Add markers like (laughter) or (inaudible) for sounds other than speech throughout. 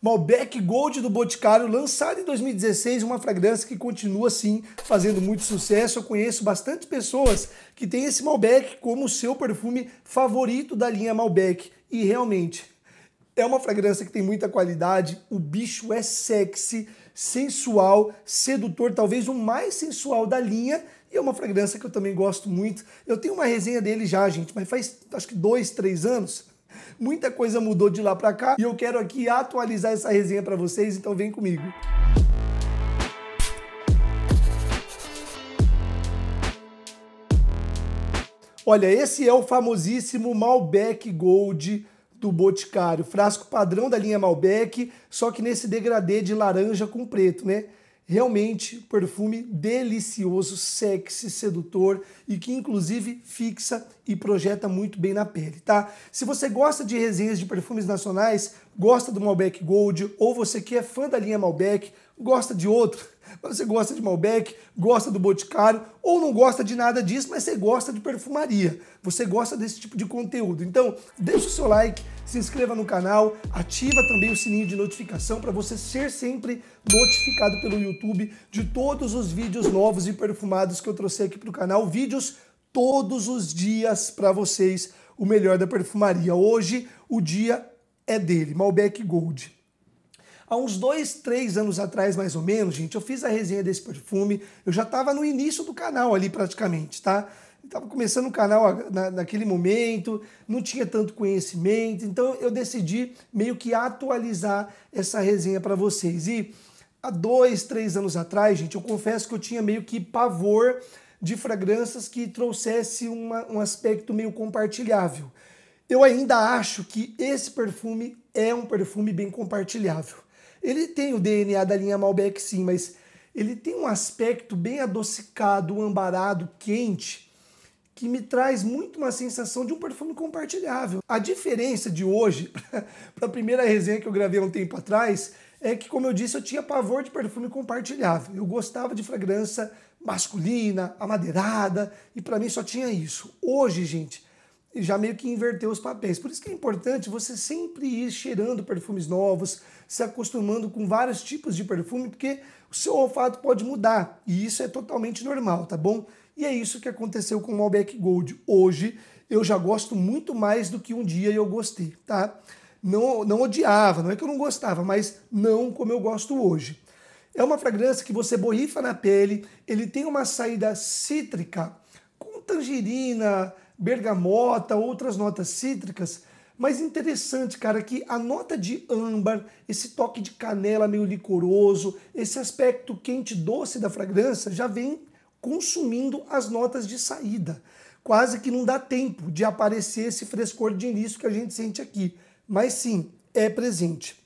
Malbec Gold do Boticário, lançado em 2016, uma fragrância que continua sim fazendo muito sucesso. Eu conheço bastante pessoas que têm esse Malbec como seu perfume favorito da linha Malbec e realmente é uma fragrância que tem muita qualidade, o bicho é sexy, sensual, sedutor, talvez o mais sensual da linha. E é uma fragrância que eu também gosto muito. Eu tenho uma resenha dele já, gente, mas faz acho que dois, três anos Muita coisa mudou de lá para cá e eu quero aqui atualizar essa resenha para vocês, então vem comigo. Olha, esse é o famosíssimo Malbec Gold do Boticário, frasco padrão da linha Malbec, só que nesse degradê de laranja com preto, né? Realmente, perfume delicioso, sexy, sedutor e que inclusive fixa e projeta muito bem na pele, tá? Se você gosta de resenhas de perfumes nacionais, gosta do Malbec Gold ou você que é fã da linha Malbec, gosta de outro. (laughs) Você gosta de Malbec, gosta do Boticário, ou não gosta de nada disso, mas você gosta de perfumaria. Você gosta desse tipo de conteúdo. Então, deixa o seu like, se inscreva no canal, ativa também o sininho de notificação para você ser sempre notificado pelo YouTube de todos os vídeos novos e perfumados que eu trouxe aqui para o canal. Vídeos todos os dias para vocês, o melhor da perfumaria. Hoje, o dia é dele, Malbec Gold. Há uns dois, três anos atrás, mais ou menos, gente, eu fiz a resenha desse perfume. Eu já estava no início do canal ali, praticamente, tá? Estava começando o canal ah, na, naquele momento, não tinha tanto conhecimento, então eu decidi meio que atualizar essa resenha para vocês. E há dois, três anos atrás, gente, eu confesso que eu tinha meio que pavor de fragrâncias que trouxesse uma, um aspecto meio compartilhável. Eu ainda acho que esse perfume é um perfume bem compartilhável. Ele tem o DNA da linha Malbec, sim, mas ele tem um aspecto bem adocicado, ambarado, quente, que me traz muito uma sensação de um perfume compartilhável. A diferença de hoje (laughs) para a primeira resenha que eu gravei há um tempo atrás é que, como eu disse, eu tinha pavor de perfume compartilhável. Eu gostava de fragrância masculina, amadeirada, e para mim só tinha isso. Hoje, gente, já meio que inverteu os papéis. Por isso que é importante você sempre ir cheirando perfumes novos, se acostumando com vários tipos de perfume, porque o seu olfato pode mudar e isso é totalmente normal, tá bom? E é isso que aconteceu com o Malbec Gold. Hoje eu já gosto muito mais do que um dia eu gostei, tá? Não, não odiava, não é que eu não gostava, mas não como eu gosto hoje. É uma fragrância que você borrifa na pele, ele tem uma saída cítrica, com tangerina, bergamota, outras notas cítricas. Mas interessante, cara, que a nota de âmbar, esse toque de canela meio licoroso, esse aspecto quente doce da fragrância já vem consumindo as notas de saída. Quase que não dá tempo de aparecer esse frescor de início que a gente sente aqui. Mas sim, é presente.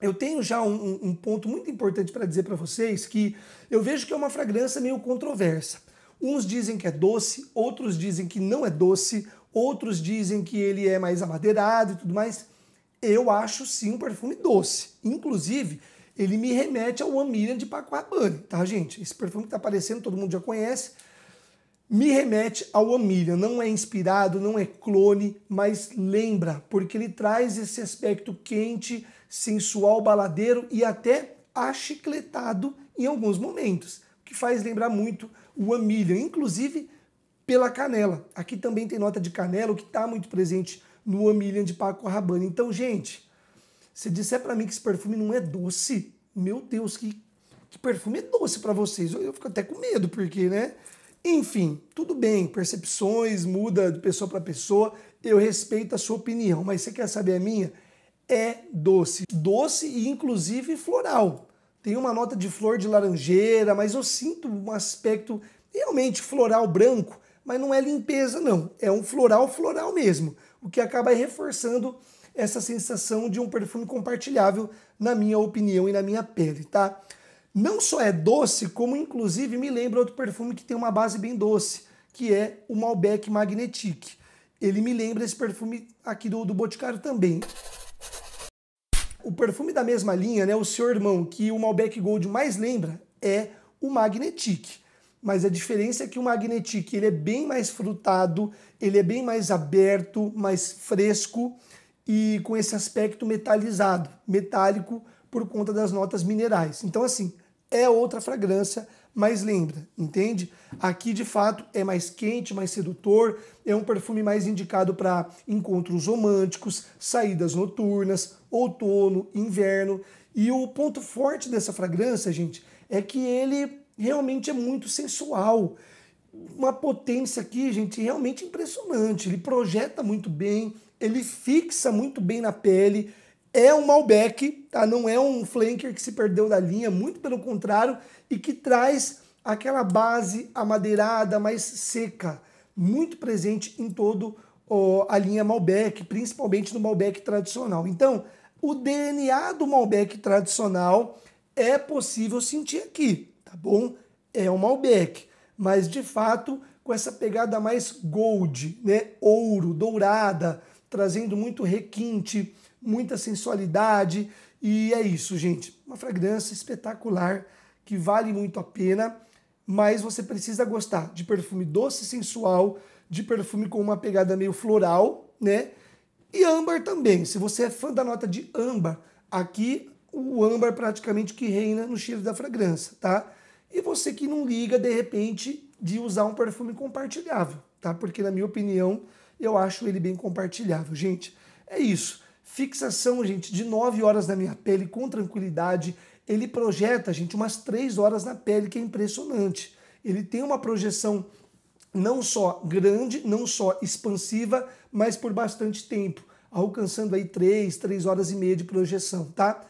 Eu tenho já um, um ponto muito importante para dizer para vocês que eu vejo que é uma fragrância meio controversa. Uns dizem que é doce, outros dizem que não é doce, outros dizem que ele é mais amadeirado e tudo mais. Eu acho sim um perfume doce. Inclusive, ele me remete ao One Million de Rabanne, tá, gente? Esse perfume que tá aparecendo, todo mundo já conhece. Me remete ao One Million. Não é inspirado, não é clone, mas lembra, porque ele traz esse aspecto quente, sensual, baladeiro e até achicletado em alguns momentos, que faz lembrar muito o amílio, inclusive pela canela. Aqui também tem nota de canela, o que está muito presente no Amilian de Paco Rabanne. Então, gente, se disser para mim que esse perfume não é doce, meu Deus, que, que perfume é doce para vocês? Eu, eu, fico até com medo, porque, né? Enfim, tudo bem, percepções muda de pessoa para pessoa, eu respeito a sua opinião, mas você quer saber a minha? É doce. Doce e, inclusive, floral tem uma nota de flor de laranjeira, mas eu sinto um aspecto realmente floral branco, mas não é limpeza, não. É um floral floral mesmo, o que acaba reforçando essa sensação de um perfume compartilhável, na minha opinião e na minha pele, tá? Não só é doce, como inclusive me lembra outro perfume que tem uma base bem doce, que é o Malbec Magnetic Ele me lembra esse perfume aqui do, do Boticário também. O perfume da mesma linha, né, o seu irmão, que o Malbec Gold mais lembra, é o Magnetic. Mas a diferença é que o Magnetic ele é bem mais frutado, ele é bem mais aberto, mais fresco e com esse aspecto metalizado, metálico por conta das notas minerais. Então assim, é outra fragrância, mas lembra, entende? Aqui de fato é mais quente, mais sedutor, é um perfume mais indicado para encontros românticos, saídas noturnas, outono, inverno. E o ponto forte dessa fragrância, gente, é que ele realmente é muito sensual. Uma potência aqui, gente, realmente impressionante. Ele projeta muito bem, ele fixa muito bem na pele é um Malbec, tá? não é um flanker que se perdeu da linha, muito pelo contrário, e que traz aquela base amadeirada mais seca, muito presente em todo ó, a linha Malbec, principalmente no Malbec tradicional. Então, o DNA do Malbec tradicional é possível sentir aqui, tá bom? É um Malbec, mas de fato com essa pegada mais gold, né? Ouro, dourada, trazendo muito requinte, muita sensualidade. E é isso, gente. Uma fragrância espetacular que vale muito a pena, mas você precisa gostar de perfume doce sensual, de perfume com uma pegada meio floral, né? E âmbar também. Se você é fã da nota de âmbar, aqui o âmbar praticamente que reina no cheiro da fragrância, tá? E você que não liga, de repente, de usar um perfume compartilhável, tá? Porque, na minha opinião, eu acho ele bem compartilhável. Gente, é isso. Fixação, gente, de 9 horas na minha pele com tranquilidade. Ele projeta, gente, umas 3 horas na pele, que é impressionante. Ele tem uma projeção não só grande, não só expansiva, mas por bastante tempo, alcançando aí 3, 3 horas e meia de projeção, tá?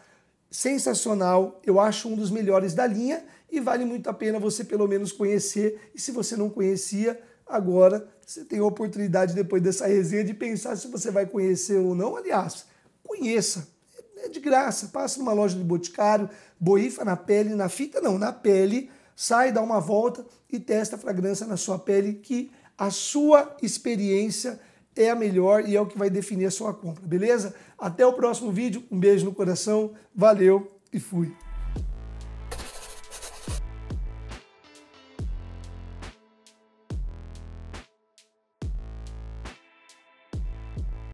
Sensacional, eu acho um dos melhores da linha e vale muito a pena você pelo menos conhecer. E se você não conhecia, agora você tem a oportunidade depois dessa resenha de pensar se você vai conhecer ou não. Aliás, conheça. É de graça. Passa numa loja de boticário, boifa na pele, na fita não, na pele, sai, dá uma volta e testa a fragrância na sua pele, que a sua experiência é a melhor e é o que vai definir a sua compra, beleza? Até o próximo vídeo, um beijo no coração, valeu e fui!